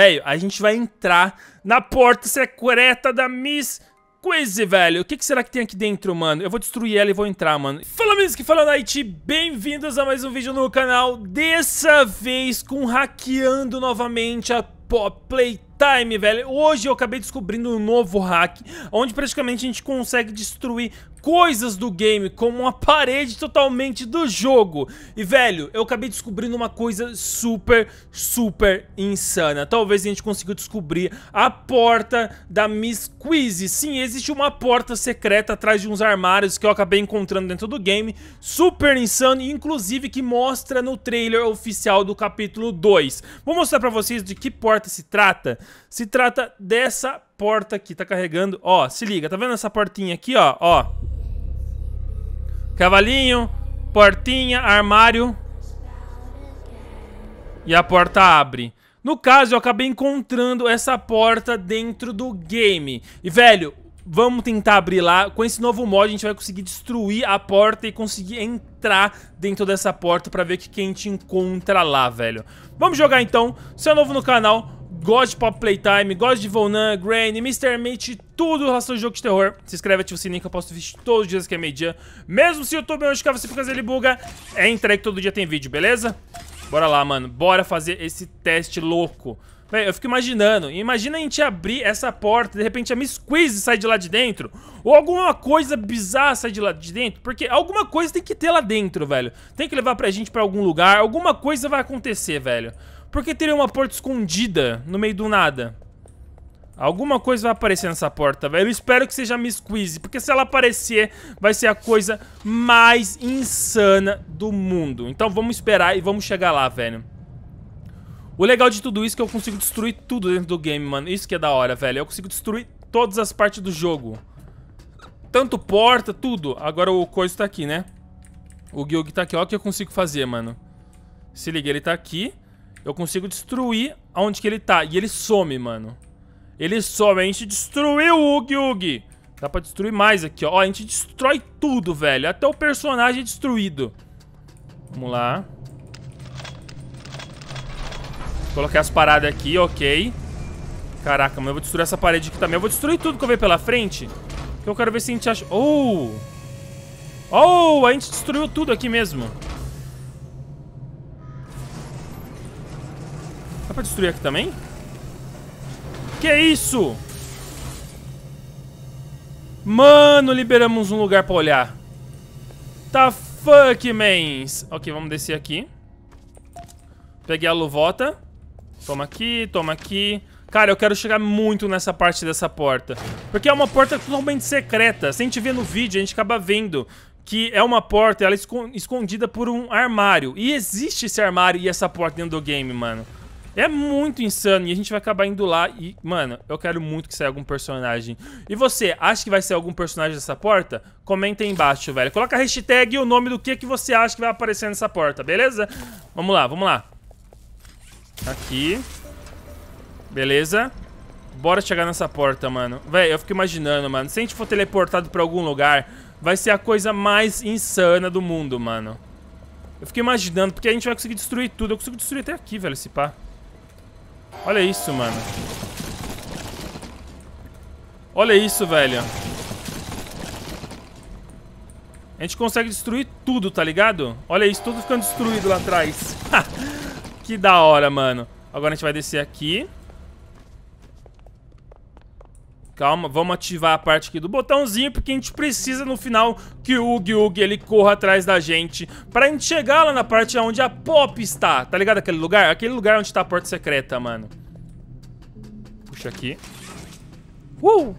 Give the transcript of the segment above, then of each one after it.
Velho, a gente vai entrar na porta secreta da Miss Quizzy, velho. O que, que, será que tem aqui dentro, mano? Eu vou destruir ela e vou entrar, mano. Fala, Miss que fala Night. Bem-vindos a mais um vídeo no canal. Dessa vez com hackeando novamente a Pop Playtime, velho. Hoje eu acabei descobrindo um novo hack, onde praticamente a gente consegue destruir coisas do game, como uma parede totalmente do jogo. E, velho, eu acabei descobrindo uma coisa super, super insana. Talvez a gente consiga descobrir a porta da Miss Quizzy. Sim, existe uma porta secreta atrás de uns armários que eu acabei encontrando dentro do game. Super insano, inclusive que mostra no trailer oficial do capítulo 2. Vou mostrar pra vocês de que porta se trata. Se trata dessa porta aqui, tá carregando. Ó, se liga, tá vendo essa portinha aqui, ó? Ó. Cavalinho, portinha, armário. E a porta abre. No caso, eu acabei encontrando essa porta dentro do game. E, velho, vamos tentar abrir lá. Com esse novo mod, a gente vai conseguir destruir a porta e conseguir entrar dentro dessa porta pra ver o que a gente encontra lá, velho. Vamos jogar, então. Se é novo no canal, gosta de Pop Playtime, gosta de Volnan, Grain, Mr. Meat, tudo relacionado ao jogo de terror, se inscreve, ativa o sininho que eu posto vídeo todos os dias que é meio-dia. Mesmo se o YouTube não ficar você por causa ele buga, é entregue todo dia tem vídeo, beleza? Bora lá, mano. Bora fazer esse teste louco. Véi, eu fico imaginando. Imagina a gente abrir essa porta, de repente a Miss Quiz sai de lá de dentro. Ou alguma coisa bizarra sai de lá de dentro. Porque alguma coisa tem que ter lá dentro, velho. Tem que levar pra gente pra algum lugar. Alguma coisa vai acontecer, velho. Por que teria uma porta escondida no meio do nada? Alguma coisa vai aparecer nessa porta, velho. Eu espero que seja a Miss Squeeze, porque se ela aparecer, vai ser a coisa mais insana do mundo. Então vamos esperar e vamos chegar lá, velho. O legal de tudo isso é que eu consigo destruir tudo dentro do game, mano. Isso que é da hora, velho. Eu consigo destruir todas as partes do jogo. Tanto porta, tudo. Agora o coisa tá aqui, né? O Gilg tá aqui. Olha o que eu consigo fazer, mano. Se liga, ele tá aqui. Eu consigo destruir aonde que ele tá. E ele some, mano. Ele some. A gente destruiu o Ugi Ugi. Dá pra destruir mais aqui, ó. ó. A gente destrói tudo, velho. Até o personagem é destruído. Vamos lá. Coloquei as paradas aqui, ok. Caraca, mano, eu vou destruir essa parede aqui também. Eu vou destruir tudo que eu ver pela frente. Eu quero ver se a gente acha... Oh! Oh, a gente destruiu tudo aqui mesmo. Dá pra destruir aqui também? Que isso? Mano, liberamos um lugar pra olhar. Tá fuck, mans. Ok, vamos descer aqui. Peguei a luvota. Toma aqui, toma aqui. Cara, eu quero chegar muito nessa parte dessa porta. Porque é uma porta totalmente secreta. Se a gente no vídeo, a gente acaba vendo que é uma porta, ela é escondida por um armário. E existe esse armário e essa porta dentro do game, mano. É muito insano e a gente vai acabar indo lá e, mano, eu quero muito que saia algum personagem. E você, acha que vai ser algum personagem dessa porta? Comenta aí embaixo, velho. Coloca a hashtag e o nome do que, que você acha que vai aparecer nessa porta, beleza? Vamos lá, vamos lá. Aqui. Beleza. Bora chegar nessa porta, mano. velho eu fico imaginando, mano. Se a gente for teleportado pra algum lugar, vai ser a coisa mais insana do mundo, mano. Eu fico imaginando, porque a gente vai conseguir destruir tudo. Eu consigo destruir até aqui, velho, esse pá. Olha isso, mano. Olha isso, velho. A gente consegue destruir tudo, tá ligado? Olha isso, tudo ficando destruído lá atrás. que da hora, mano. Agora a gente vai descer aqui. Calma, vamos ativar a parte aqui do botãozinho, porque a gente precisa no final que o Ugi Ugi ele corra atrás da gente pra gente chegar lá na parte onde a Pop está, tá ligado aquele lugar? Aquele lugar onde tá a porta secreta, mano. Puxa aqui. Uh!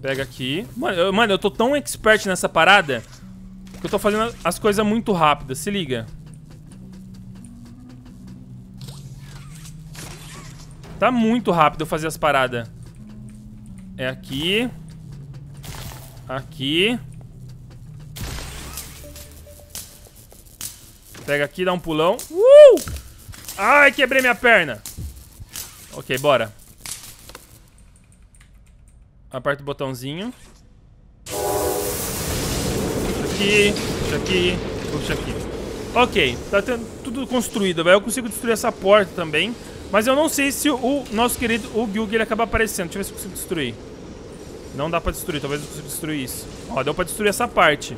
Pega aqui. Mano eu, mano, eu tô tão expert nessa parada que eu tô fazendo as coisas muito rápidas, se liga. Tá muito rápido eu fazer as paradas. É aqui. Aqui. Pega aqui, dá um pulão. Uh! Ai, quebrei minha perna. Ok, bora. Aperta o botãozinho. Puxa aqui, puxa aqui, puxa aqui. Ok, tá tendo tudo construído, velho. Eu consigo destruir essa porta também. Mas eu não sei se o nosso querido o Gilg ele acaba aparecendo. Deixa eu ver se eu consigo destruir. Não dá pra destruir, talvez eu consiga destruir isso. Ó, deu pra destruir essa parte.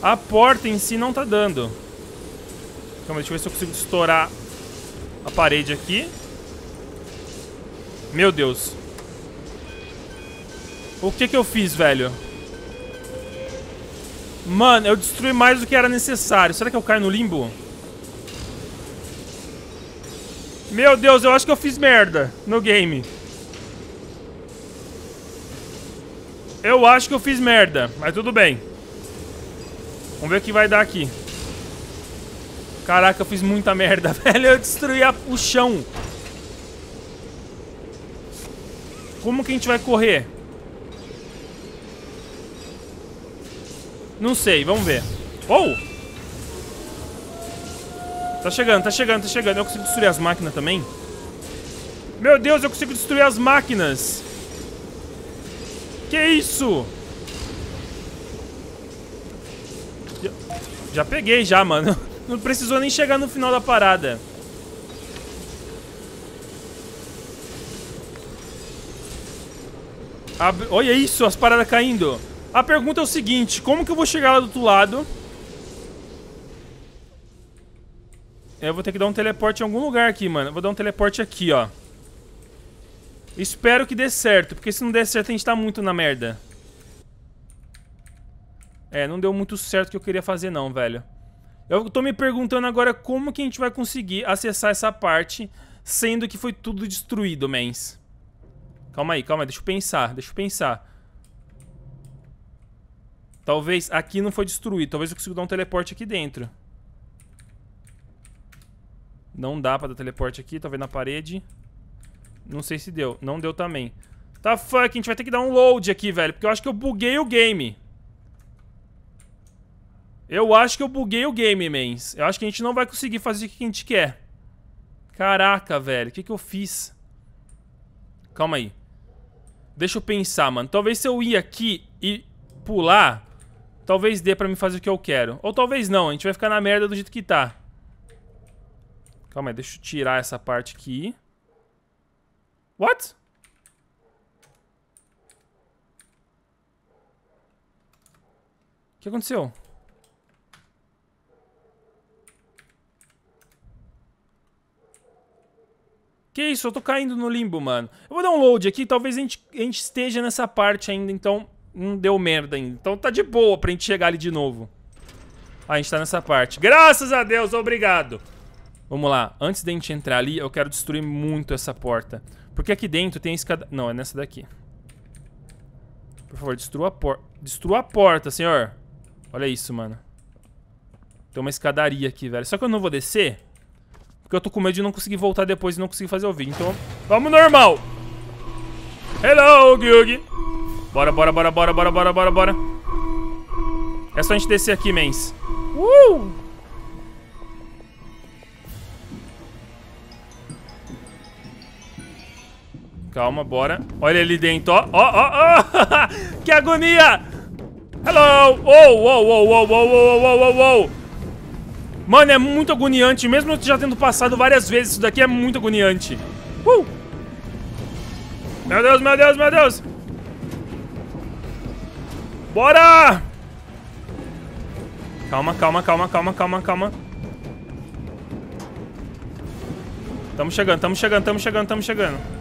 A porta em si não tá dando. Calma, deixa eu ver se eu consigo estourar a parede aqui. Meu Deus. O que que eu fiz, velho? Mano, eu destruí mais do que era necessário. Será que eu caio no limbo? Meu Deus, eu acho que eu fiz merda no game. Eu acho que eu fiz merda, mas tudo bem. Vamos ver o que vai dar aqui. Caraca, eu fiz muita merda, velho. Eu destruí a, o chão. Como que a gente vai correr? Não sei, vamos ver. Oh! Tá chegando, tá chegando, tá chegando. Eu consigo destruir as máquinas também? Meu Deus, eu consigo destruir as máquinas! Que isso? Já, já peguei já, mano. Não precisou nem chegar no final da parada. Olha isso, as paradas caindo. A pergunta é o seguinte, como que eu vou chegar lá do outro lado... Eu vou ter que dar um teleporte em algum lugar aqui, mano. Vou dar um teleporte aqui, ó. Espero que dê certo, porque se não der certo a gente tá muito na merda. É, não deu muito certo o que eu queria fazer não, velho. Eu tô me perguntando agora como que a gente vai conseguir acessar essa parte, sendo que foi tudo destruído, mens. Calma aí, calma aí, deixa eu pensar, deixa eu pensar. Talvez aqui não foi destruído, talvez eu consiga dar um teleporte aqui dentro. Não dá pra dar teleporte aqui, talvez na parede. Não sei se deu. Não deu também. Tá fuck, a gente vai ter que dar um load aqui, velho. Porque eu acho que eu buguei o game. Eu acho que eu buguei o game, mans. Eu acho que a gente não vai conseguir fazer o que a gente quer. Caraca, velho. O que, que eu fiz? Calma aí. Deixa eu pensar, mano. Talvez se eu ir aqui e pular, talvez dê pra me fazer o que eu quero. Ou talvez não. A gente vai ficar na merda do jeito que tá. Calma aí, deixa eu tirar essa parte aqui. What? O que aconteceu? Que isso, eu tô caindo no limbo, mano. Eu vou dar um load aqui, talvez a gente, a gente esteja nessa parte ainda, então não deu merda ainda. Então tá de boa pra gente chegar ali de novo. Ah, a gente tá nessa parte. Graças a Deus, obrigado. Vamos lá, antes da gente entrar ali, eu quero destruir muito essa porta. Porque aqui dentro tem escada... Não, é nessa daqui. Por favor, destrua a porta. Destrua a porta, senhor. Olha isso, mano. Tem uma escadaria aqui, velho. Só que eu não vou descer. Porque eu tô com medo de não conseguir voltar depois e não conseguir fazer o vídeo. Então, vamos normal. Hello, Gyug. Bora, bora, bora, bora, bora, bora, bora, bora. É só a gente descer aqui, mens. Uh! Calma, bora. Olha ali dentro, ó. Ó, ó, ó. que agonia! Hello! Oh, oh, oh, oh, oh, oh, oh, oh, oh. Mano, é muito agoniante. Mesmo eu já tendo passado várias vezes, isso daqui é muito agoniante. Uh! Meu Deus, meu Deus, meu Deus! Bora! Calma, calma, calma, calma, calma, calma. Tamo chegando, tamo chegando, tamo chegando, tamo chegando.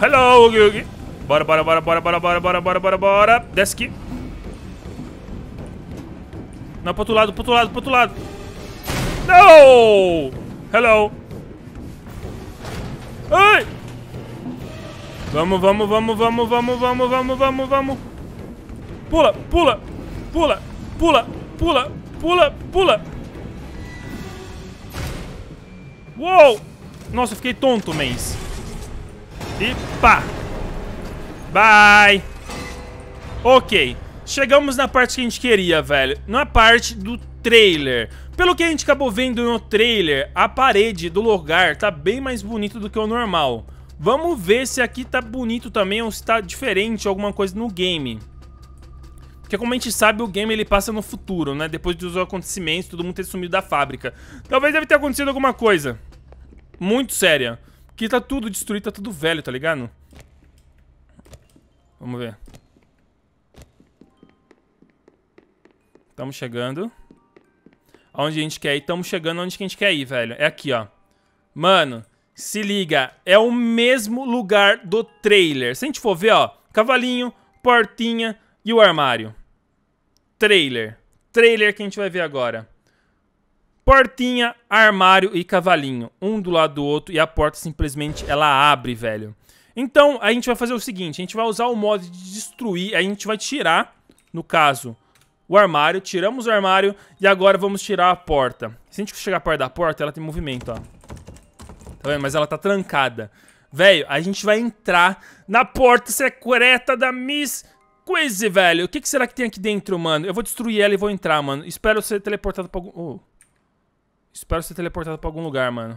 Hello, Ugi Ugi. Bora, bora, bora, bora, bora, bora, bora, bora, bora, bora. Desce aqui. Não, pro outro lado, pro outro lado, pro outro lado. Não! Hello. Ai! Vamos, vamos, vamos, vamos, vamos, vamos, vamos, vamos, vamos. Pula, pula, pula, pula, pula, pula, pula. Uou! Nossa, eu fiquei tonto, Mace. E pá! Bye! Ok. Chegamos na parte que a gente queria, velho. Na parte do trailer. Pelo que a gente acabou vendo no trailer, a parede do lugar tá bem mais bonita do que o normal. Vamos ver se aqui tá bonito também ou se tá diferente alguma coisa no game. Porque como a gente sabe, o game ele passa no futuro, né? Depois dos acontecimentos, todo mundo ter sumido da fábrica. Talvez deve ter acontecido alguma coisa. Muito séria. Que tá tudo destruído, tá tudo velho, tá ligado? Vamos ver. Estamos chegando. Aonde a gente quer ir. Estamos chegando onde a gente quer ir, velho. É aqui, ó. Mano, se liga. É o mesmo lugar do trailer. Se a gente for ver, ó. Cavalinho, portinha e o armário. Trailer. Trailer que a gente vai ver agora. Portinha, armário e cavalinho, um do lado do outro, e a porta simplesmente ela abre, velho. Então, a gente vai fazer o seguinte, a gente vai usar o mod de destruir, a gente vai tirar, no caso, o armário, tiramos o armário e agora vamos tirar a porta. Se a gente chegar perto da porta, ela tem movimento, ó. Tá vendo? Mas ela tá trancada. Velho, a gente vai entrar na porta secreta da Miss Quizzy, velho. O que, que, será que tem aqui dentro, mano? Eu vou destruir ela e vou entrar, mano. Espero ser teleportado pra algum... Oh. Espero ser teleportado pra algum lugar, mano.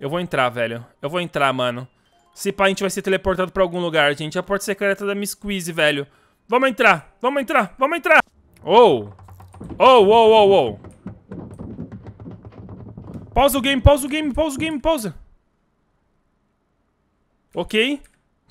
Eu vou entrar, velho. Eu vou entrar, mano. Se pá, a gente vai ser teleportado pra algum lugar, gente. A porta secreta da Miss Quiz, velho. Vamos entrar, vamos entrar, vamos entrar. Oh. Oh, oh, oh, oh. Pausa o game, pausa o game, pausa o game, pausa. Ok.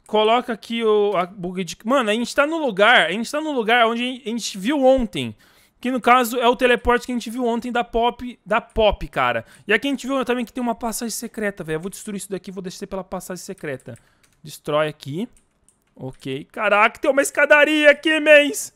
Coloca aqui o, a bug de... Mano, a gente tá no lugar, a gente tá no lugar onde a gente viu ontem. Que no caso é o teleporte que a gente viu ontem da Pop, da Pop, cara. E aqui a gente viu também que tem uma passagem secreta, velho. Eu vou destruir isso daqui, vou descer pela passagem secreta. Destrói aqui. Ok. Caraca, tem uma escadaria aqui, mens!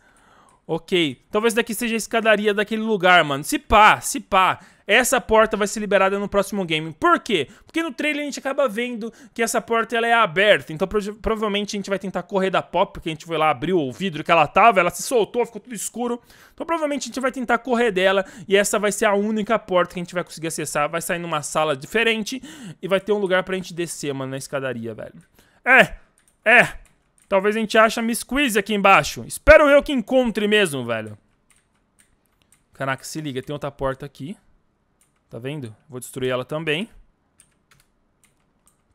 Ok. Talvez daqui seja a escadaria daquele lugar, mano. Se pá, se pá essa porta vai ser liberada no próximo game. Por quê? Porque no trailer a gente acaba vendo que essa porta ela é aberta, então provavelmente a gente vai tentar correr da pop, porque a gente foi lá, abriu o vidro que ela tava, ela se soltou, ficou tudo escuro. Então provavelmente a gente vai tentar correr dela e essa vai ser a única porta que a gente vai conseguir acessar. Vai sair numa sala diferente e vai ter um lugar pra gente descer, mano, na escadaria, velho. É, é. Talvez a gente ache a Miss Quiz aqui embaixo. Espero eu que encontre mesmo, velho. Caraca, se liga, tem outra porta aqui. Tá vendo? Vou destruir ela também.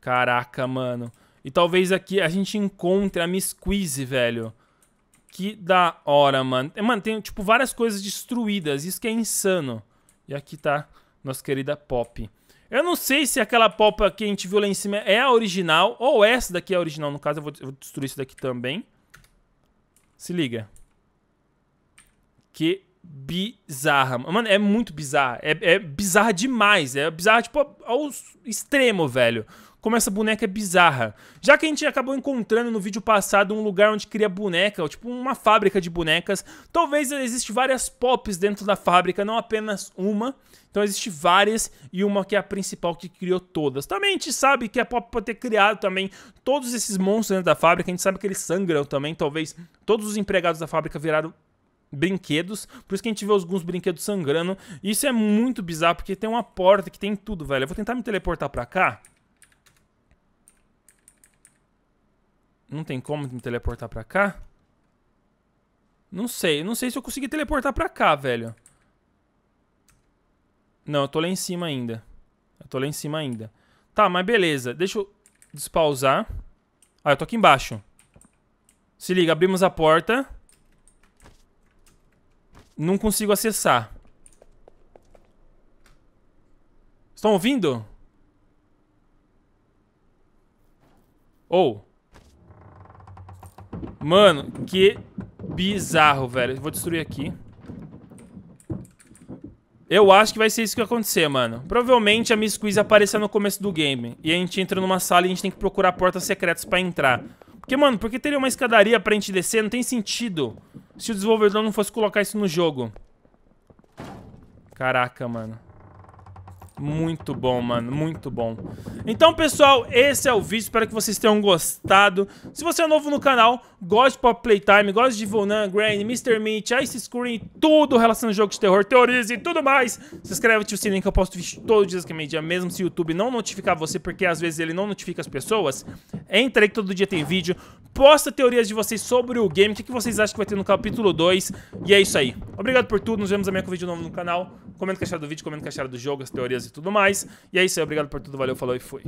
Caraca, mano. E talvez aqui a gente encontre a Miss Squeeze, velho. Que da hora, mano. É, mano, tem, tipo, várias coisas destruídas. Isso que é insano. E aqui tá nossa querida Pop. Eu não sei se aquela Pop que a gente viu lá em cima é a original. Ou essa daqui é a original. No caso, eu vou, eu vou destruir isso daqui também. Se liga. Que bizarra. Mano, é muito bizarra. É, é bizarra demais. É bizarra, tipo, ao extremo, velho. Como essa boneca é bizarra. Já que a gente acabou encontrando no vídeo passado um lugar onde cria boneca, ou, tipo uma fábrica de bonecas, talvez existe várias pops dentro da fábrica, não apenas uma. Então existe várias e uma que é a principal que criou todas. Também a gente sabe que a é Pop pode ter criado também todos esses monstros dentro da fábrica, a gente sabe que eles sangram também, talvez todos os empregados da fábrica viraram brinquedos. Por isso que a gente vê alguns brinquedos sangrando. Isso é muito bizarro, porque tem uma porta que tem tudo, velho. Eu vou tentar me teleportar pra cá. Não tem como me teleportar pra cá? Não sei. Não sei se eu consegui teleportar pra cá, velho. Não, eu tô lá em cima ainda. Eu tô lá em cima ainda. Tá, mas beleza. Deixa eu despausar. Ah, eu tô aqui embaixo. Se liga, abrimos a porta. Não consigo acessar. Estão ouvindo? Ou. Oh. Mano, que bizarro, velho. Vou destruir aqui. Eu acho que vai ser isso que vai acontecer, mano. Provavelmente a Miss Quiz aparecer no começo do game. E a gente entra numa sala e a gente tem que procurar portas secretas pra entrar. Porque, mano, por que teria uma escadaria pra gente descer? Não tem sentido se o desenvolvedor não fosse colocar isso no jogo. Caraca, mano. Muito bom, mano, muito bom. Então, pessoal, esse é o vídeo, espero que vocês tenham gostado. Se você é novo no canal, gosta de Pop Playtime, gosta de Vonan, Grand, Mr. Meat, Ice Screen, tudo relacionado a jogos de terror, teorias e tudo mais, se inscreve, ativa sininho que eu posto vídeo todos os dias que é meio-dia, mesmo se o YouTube não notificar você, porque às vezes ele não notifica as pessoas. Entra aí que todo dia tem vídeo, posta teorias de vocês sobre o game, o que vocês acham que vai ter no capítulo 2, e é isso aí. Obrigado por tudo, nos vemos amanhã com um vídeo novo no canal. Comenta o que acharam do vídeo, comenta o que acharam do jogo, as teorias e tudo mais. E é isso aí, obrigado por tudo, valeu, falou e fui.